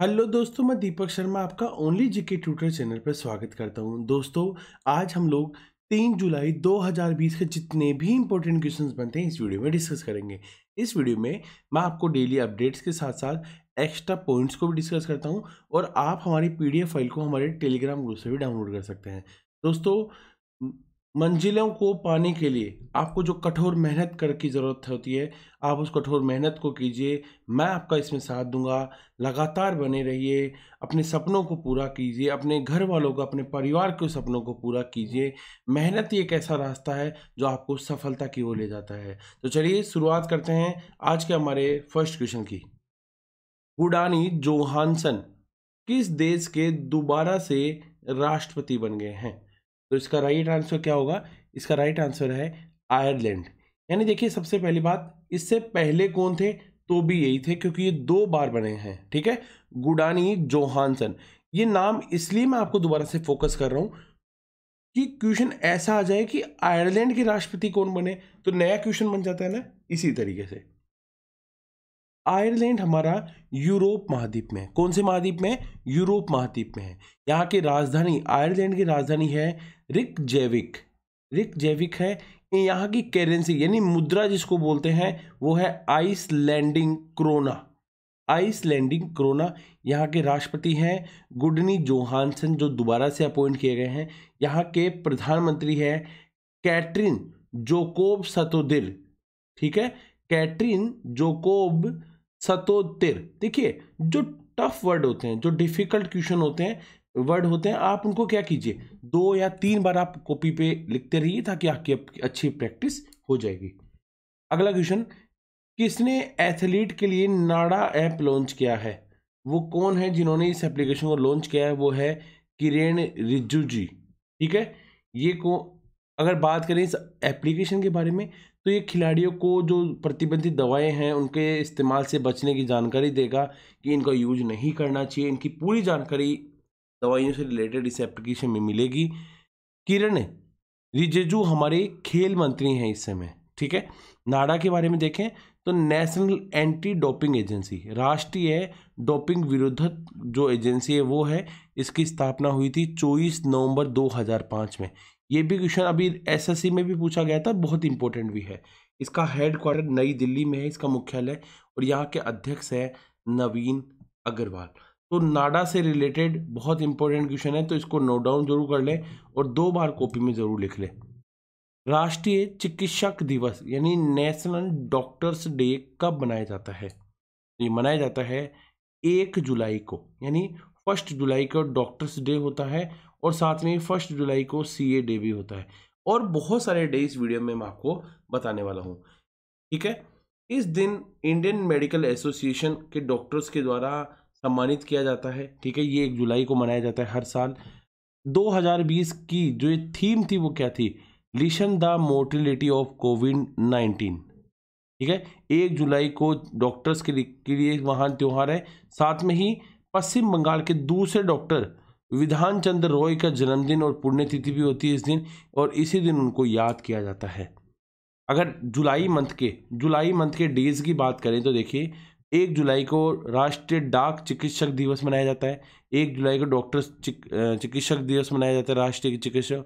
hello दोस्तों मैं दीपक शर्मा आपका ओनली जीके ट्यूटर चैनल पर स्वागत करता हूं दोस्तों आज हम लोग तीन जुलाई 2020 के जितने भी इंपॉर्टेंट क्वेश्चंस बनते हैं इस वीडियो में डिस्कस करेंगे इस वीडियो में मैं आपको डेली अपडेट्स के साथ साथ एक्स्ट्रा पॉइंट्स को भी डिस्कस करता हूँ और आप हमारी पी फाइल को हमारे टेलीग्राम ग्रुप से भी डाउनलोड कर सकते हैं दोस्तों मंजिलों को पाने के लिए आपको जो कठोर मेहनत कर की ज़रूरत होती है आप उस कठोर मेहनत को कीजिए मैं आपका इसमें साथ दूंगा लगातार बने रहिए अपने सपनों को पूरा कीजिए अपने घर वालों का अपने परिवार के सपनों को पूरा कीजिए मेहनत ही एक ऐसा रास्ता है जो आपको सफलता की ओर ले जाता है तो चलिए शुरुआत करते हैं आज के हमारे फर्स्ट क्वेश्चन की गुडानी जोहानसन किस देश के दोबारा से राष्ट्रपति बन गए हैं तो इसका राइट आंसर क्या होगा इसका राइट आंसर है आयरलैंड यानी देखिए सबसे पहली बात इससे पहले कौन थे तो भी यही थे क्योंकि ये दो बार बने हैं ठीक है गुडानी जोहानसन ये नाम इसलिए मैं आपको दोबारा से फोकस कर रहा हूँ कि क्वेश्चन ऐसा आ जाए कि आयरलैंड के राष्ट्रपति कौन बने तो नया क्वेश्चन बन जाता है ना इसी तरीके से आयरलैंड हमारा यूरोप महाद्वीप में कौन से महाद्वीप में यूरोप महाद्वीप में है यहाँ की राजधानी आयरलैंड की राजधानी है रिक जैविक रिक जैविक है यहाँ की करेंसी यानी मुद्रा जिसको बोलते हैं वो है आइसलैंडिंग क्रोना आइसलैंडिंग क्रोना यहाँ के राष्ट्रपति हैं गुडनी जोहानसन जो दोबारा से अपॉइंट किए गए हैं यहाँ के प्रधानमंत्री हैं कैटरिन जोकोब सतोदिर ठीक है कैटरिन जोकोब सतोत्तर देखिए जो टफ वर्ड होते हैं जो डिफिकल्ट क्वेश्चन होते हैं वर्ड होते हैं आप उनको क्या कीजिए दो या तीन बार आप कॉपी पे लिखते रहिए ताकि आपकी अच्छी प्रैक्टिस हो जाएगी अगला क्वेश्चन किसने एथलीट के लिए नाडा ऐप लॉन्च किया है वो कौन है जिन्होंने इस एप्लीकेशन को लॉन्च किया है वो है किरेन रिजू जी ठीक है ये को अगर बात करें इस एप्लीकेशन के बारे में तो ये खिलाड़ियों को जो प्रतिबंधित दवाएं हैं उनके इस्तेमाल से बचने की जानकारी देगा कि इनका यूज नहीं करना चाहिए इनकी पूरी जानकारी दवाइयों से रिलेटेड इस एप्लीकेशन में मिलेगी किरण रिजिजू हमारे खेल मंत्री हैं इस समय ठीक है नाडा के बारे में देखें तो नेशनल एंटी डोपिंग एजेंसी राष्ट्रीय डोपिंग विरोधक जो एजेंसी है वो है इसकी स्थापना हुई थी 24 नवंबर 2005 में ये भी क्वेश्चन अभी एसएससी में भी पूछा गया था बहुत इंपॉर्टेंट भी है इसका हेड क्वार्टर नई दिल्ली में है इसका मुख्यालय और यहाँ के अध्यक्ष है नवीन अग्रवाल तो नाडा से रिलेटेड बहुत इंपॉर्टेंट क्वेश्चन है तो इसको नोट डाउन जरूर कर लें और दो बार कॉपी में ज़रूर लिख लें राष्ट्रीय चिकित्सक दिवस यानी नेशनल डॉक्टर्स डे कब मनाया जाता है ये मनाया जाता है एक जुलाई को यानी फर्स्ट जुलाई को डॉक्टर्स डे होता है और साथ में फर्स्ट जुलाई को सी ए डे भी होता है और बहुत सारे डे इस वीडियो में मैं आपको बताने वाला हूँ ठीक है इस दिन इंडियन मेडिकल एसोसिएशन के डॉक्टर्स के द्वारा सम्मानित किया जाता है ठीक है ये एक जुलाई को मनाया जाता है हर साल 2020 की जो ये थीम थी वो क्या थी lessen the mortality of Covid nineteen ठीक है एक जुलाई को डॉक्टर्स के लिए वहाँ त्यौहार है साथ में ही पश्चिम बंगाल के दूसरे डॉक्टर विधान चंद्र रॉय का जन्मदिन और पुण्यतिथि भी होती है इस दिन और इसी दिन उनको याद किया जाता है अगर जुलाई मंथ के जुलाई मंथ के डेज की बात करें तो देखिए एक जुलाई को राष्ट्रीय डाक चिकित्सक दिवस मनाया जाता है एक जुलाई को डॉक्टर चिक, चिकित्सक दिवस मनाया जाता है राष्ट्रीय चिकित्सक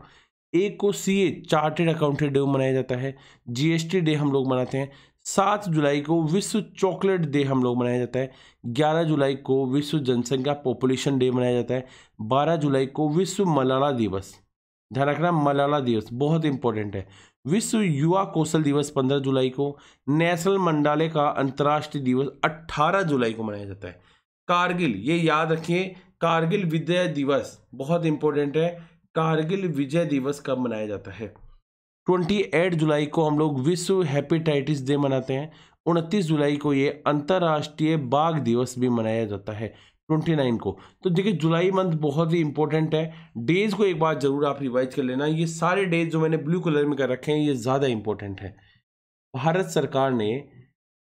एक को C A chartered accountant day मनाया जाता है जीएसटी डे हम लोग मनाते हैं सात जुलाई को विश्व चॉकलेट डे हम लोग मनाया जाता है ग्यारह जुलाई को विश्व जनसंख्या पॉपुलेशन डे मनाया जाता है बारह जुलाई को विश्व मलाला दिवस ध्यान रखना मलाला दिवस बहुत इंपॉर्टेंट है विश्व युवा कौशल दिवस पंद्रह जुलाई को नेशनल मंडाले का अंतर्राष्ट्रीय दिवस अट्ठारह जुलाई को मनाया जाता है कारगिल ये याद रखिए कारगिल विद्या दिवस बहुत इंपॉर्टेंट है कारगिल विजय दिवस कब मनाया जाता है 28 जुलाई को हम लोग विश्व हेपेटाइटिस डे मनाते हैं 29 जुलाई को ये अंतर्राष्ट्रीय बाघ दिवस भी मनाया जाता है 29 को तो देखिए जुलाई मंथ बहुत ही इंपॉर्टेंट है डेज को एक बार जरूर आप रिवाइज कर लेना ये सारे डेज जो मैंने ब्लू कलर में कर रखे हैं ये ज़्यादा इंपॉर्टेंट है भारत सरकार ने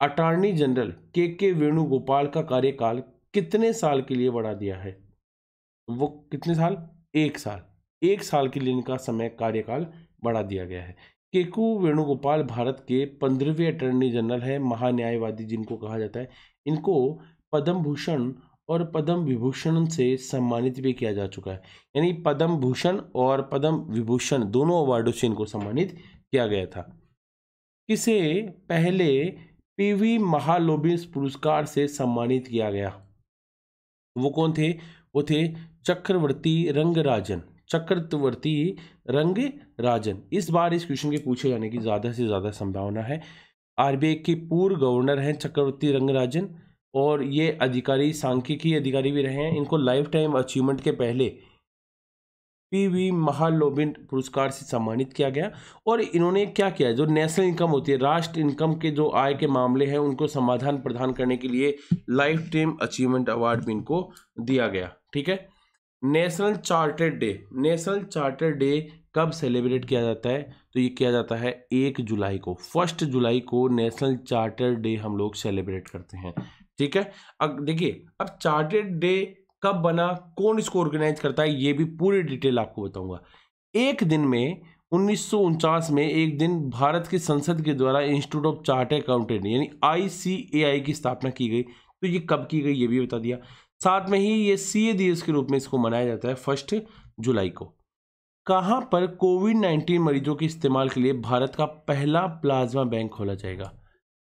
अटॉर्नी जनरल के के वेणुगोपाल का कार्यकाल कितने साल के लिए बढ़ा दिया है वो कितने साल एक साल एक साल के लिए इनका समय कार्यकाल बढ़ा दिया गया है केकू वेणुगोपाल भारत के पंद्रहवें अटर्नी जनरल हैं महान्यायवादी जिनको कहा जाता है इनको पद्म भूषण और पद्म विभूषण से सम्मानित भी किया जा चुका है यानी पद्म भूषण और पद्म विभूषण दोनों अवार्डों से इनको सम्मानित किया गया था इसे पहले पीवी महालोबिस पुरस्कार से सम्मानित किया गया वो कौन थे वो थे चक्रवर्ती रंगराजन चक्रवर्ती रंग राजन इस बार इस क्वेश्चन के पूछे जाने की ज़्यादा से ज़्यादा संभावना है आरबीआई के पूर्व गवर्नर हैं चक्रवर्ती रंगराजन और ये अधिकारी सांख्यिकी अधिकारी भी रहे हैं इनको लाइफ टाइम अचीवमेंट के पहले पी वी महालोबिन पुरस्कार से सम्मानित किया गया और इन्होंने क्या किया जो नेशनल इनकम होती है राष्ट्र इनकम के जो आय के मामले हैं उनको समाधान प्रदान करने के लिए लाइफ टाइम अचीवमेंट अवार्ड भी इनको दिया गया ठीक है national chartered day national charter day कब सेलिब्रेट किया जाता है तो ये किया जाता है एक जुलाई को फर्स्ट जुलाई को नेशनल चार्टेड डे हम लोग सेलिब्रेट करते हैं ठीक है अब देखिए अब चार्टेड डे कब बना कौन इसको ऑर्गेनाइज करता है ये भी पूरी डिटेल आपको बताऊंगा एक दिन में उन्नीस में एक दिन भारत की संसद के द्वारा इंस्टीट्यूट ऑफ चार्ट अकाउंटेंट यानी आई की स्थापना की गई तो ये कब की गई ये भी बता दिया साथ में ही ये सी ए दिवस के रूप में इसको मनाया जाता है फर्स्ट जुलाई को कहाँ पर कोविड नाइन्टीन मरीजों के इस्तेमाल के लिए भारत का पहला प्लाज्मा बैंक खोला जाएगा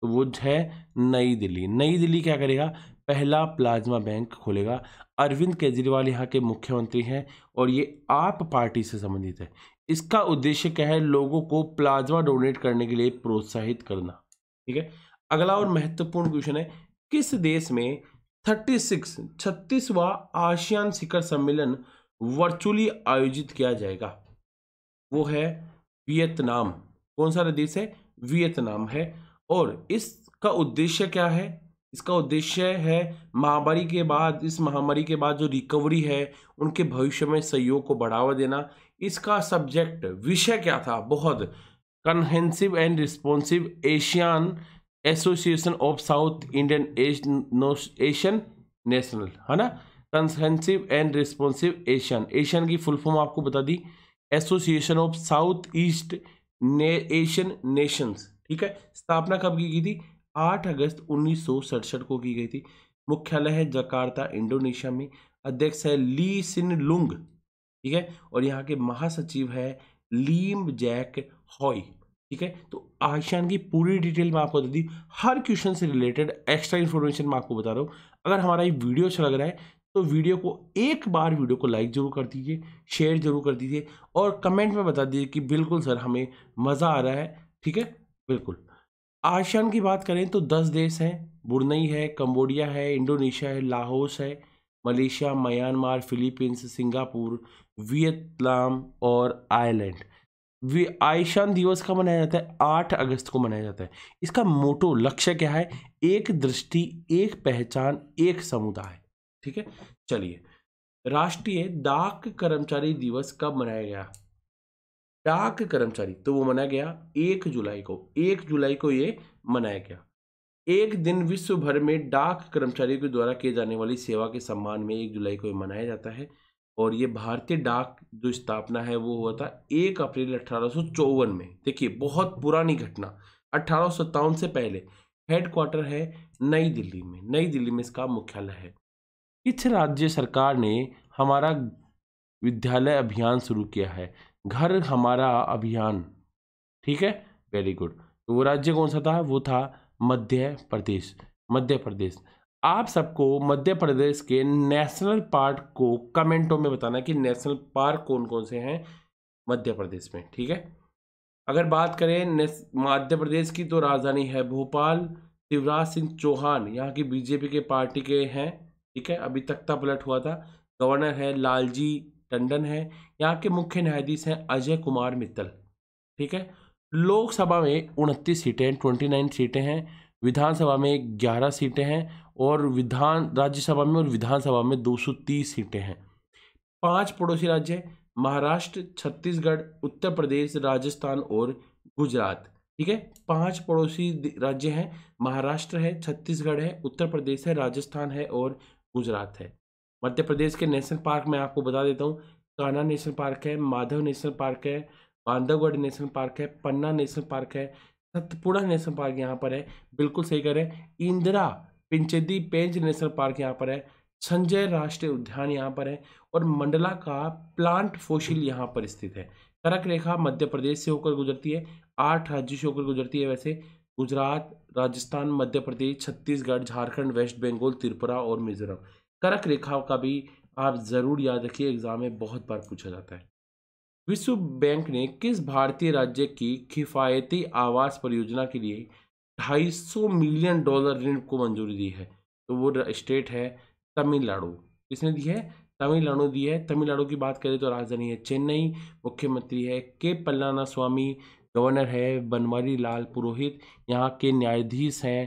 तो वो है नई दिल्ली नई दिल्ली क्या करेगा पहला प्लाज्मा बैंक खोलेगा अरविंद केजरीवाल यहाँ के मुख्यमंत्री हैं और ये आप पार्टी से संबंधित है इसका उद्देश्य क्या है लोगों को प्लाज्मा डोनेट करने के लिए प्रोत्साहित करना ठीक है अगला और महत्वपूर्ण क्वेश्चन है किस देश में थर्टी सिक्स छत्तीसवा आशियान शिखर सम्मेलन वर्चुअली आयोजित किया जाएगा वो है वियतनाम कौन सा देश है वियतनाम है और इसका उद्देश्य क्या है इसका उद्देश्य है महामारी के बाद इस महामारी के बाद जो रिकवरी है उनके भविष्य में सहयोग को बढ़ावा देना इसका सब्जेक्ट विषय क्या था बहुत comprehensive and responsive ASEAN Association of South Indian Asian National है ना comprehensive and responsive ASEAN ASEAN की फुल फॉर्म आपको बता दी Association of South East Asian Nations ठीक है स्थापना कब की गई थी आठ अगस्त उन्नीस को की गई थी मुख्यालय है जकार्ता इंडोनेशिया में अध्यक्ष है ली सिन लुंग ठीक है और यहाँ के महासचिव है लीम जैक हॉय ठीक है तो आशियान की पूरी डिटेल मैं आपको दे दी हर क्वेश्चन से रिलेटेड एक्स्ट्रा इन्फॉर्मेशन मैं आपको बता रहा हूँ अगर हमारा ये वीडियो अच्छा लग रहा है तो वीडियो को एक बार वीडियो को लाइक ज़रूर कर दीजिए शेयर जरूर कर दीजिए और कमेंट में बता दीजिए कि बिल्कुल सर हमें मज़ा आ रहा है ठीक है बिल्कुल आशियान की बात करें तो दस देश हैं बुरनई है कम्बोडिया है इंडोनेशिया है लाहौस है Malaysia Myanmar Philippines Singapore Vietnam और आयरलैंड आयशान दिवस का मनाया जाता है आठ अगस्त को मनाया जाता है इसका मोटो लक्ष्य क्या है एक दृष्टि एक पहचान एक समुदाय ठीक है चलिए राष्ट्रीय डाक कर्मचारी दिवस कब मनाया गया डाक कर्मचारी तो वो मनाया गया एक जुलाई को एक जुलाई को ये मनाया गया एक दिन विश्व भर में डाक कर्मचारियों के द्वारा किए जाने वाली सेवा के सम्मान में एक जुलाई को मनाया जाता है और ये भारतीय डाक जो स्थापना है वो हुआ था एक अप्रैल अठारह में देखिए बहुत पुरानी घटना अठारह से पहले हेडक्वार्टर है नई दिल्ली में नई दिल्ली में इसका मुख्यालय है इस राज्य सरकार ने हमारा विद्यालय अभियान शुरू किया है घर हमारा अभियान ठीक है वेरी गुड तो वो राज्य कौन सा था वो था मध्य प्रदेश मध्य प्रदेश आप सबको मध्य प्रदेश के नेशनल पार्क को कमेंटों में बताना कि नेशनल पार्क कौन कौन से हैं मध्य प्रदेश में ठीक है अगर बात करें मध्य प्रदेश की तो राजधानी है भोपाल शिवराज सिंह चौहान यहाँ की बीजेपी के पार्टी के हैं ठीक है अभी तख्ता पलट हुआ था गवर्नर है लालजी टंडन है यहाँ के मुख्य न्यायाधीश हैं अजय कुमार मित्तल ठीक है लोकसभा में उनतीस सीटें ट्वेंटी नाइन सीटें हैं विधानसभा में ग्यारह सीटें हैं और विधान राज्यसभा में और विधानसभा में 230 सीटें हैं पांच पड़ोसी राज्य महाराष्ट्र छत्तीसगढ़ उत्तर प्रदेश राजस्थान और गुजरात ठीक है पांच पड़ोसी राज्य हैं महाराष्ट्र है छत्तीसगढ़ है उत्तर प्रदेश है राजस्थान है और गुजरात है मध्य प्रदेश के नेशनल पार्क मैं आपको बता देता हूँ कान्हा नेशनल पार्क है माधव नेशनल पार्क है बांधवगढ़ नेशनल पार्क है पन्ना नेशनल पार्क है सतपुड़ा नेशनल पार्क यहाँ पर है बिल्कुल सही करें इंदिरा पिंचेदी पेंच नेशनल पार्क यहाँ पर है संजय राष्ट्रीय उद्यान यहाँ पर है और मंडला का प्लांट फोशिल यहाँ पर स्थित है करक रेखा मध्य प्रदेश से होकर गुजरती है आठ राज्य से होकर गुजरती है वैसे गुजरात राजस्थान मध्य प्रदेश छत्तीसगढ़ झारखंड वेस्ट बंगाल त्रिपुरा और मिजोरम करक रेखा का भी आप ज़रूर याद रखिए एग्जाम में बहुत बार पूछा जाता है विश्व बैंक ने किस भारतीय राज्य की किफ़ायती आवास परियोजना के लिए ढाई सौ मिलियन डॉलर ऋण को मंजूरी दी है तो वो स्टेट है तमिलनाडु किसने दी है तमिलनाडु दी है तमिलनाडु की बात करें तो राजधानी है चेन्नई मुख्यमंत्री है के पल्लाना स्वामी गवर्नर है बनवारी लाल पुरोहित यहाँ के न्यायाधीश हैं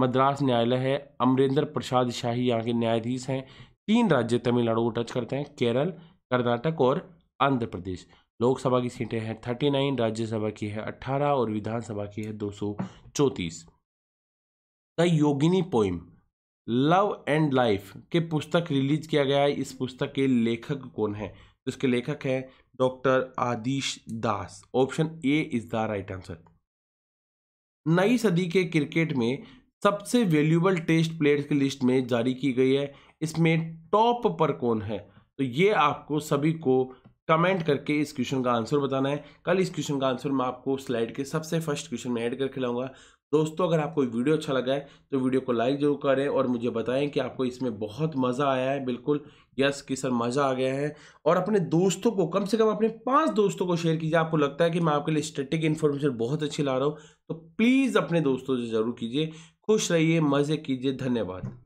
मद्रास न्यायालय है अमरेंद्र प्रसाद शाही यहाँ के न्यायाधीश हैं तीन राज्य तमिलनाडु को टच करते हैं केरल कर्नाटक और आंध्र प्रदेश लोकसभा की सीटें हैं थर्टी नाइन राज्यसभा की है अट्ठारह और विधानसभा की है दो सौ चौंतीस the Yogini poem love and life के पुस्तक रिलीज किया गया है इस पुस्तक के लेखक कौन है तो इसके लेखक हैं doctor Adish Das option A is the right answer नई सदी के क्रिकेट में सबसे वैल्यूबल टेस्ट प्लेयर्स की लिस्ट में जारी की गई है इसमें टॉप पर कौन है तो ये आपको सभी को कमेंट करके इस क्वेश्चन का आंसर बताना है कल इस क्वेश्चन का आंसर मैं आपको स्लाइड के सबसे फर्स्ट क्वेश्चन में ऐड करके लाऊंगा दोस्तों अगर आपको वीडियो अच्छा लगा है तो वीडियो को लाइक जरूर करें और मुझे बताएं कि आपको इसमें बहुत मज़ा आया है बिल्कुल यस कि सर मज़ा आ गया है और अपने दोस्तों को कम से कम अपने पांच दोस्तों को शेयर कीजिए आपको लगता है कि मैं आपके लिए स्टेटिक इन्फॉर्मेशन बहुत अच्छी ला रहा हूँ तो प्लीज़ अपने दोस्तों से ज़रूर कीजिए खुश रहिए मज़े कीजिए धन्यवाद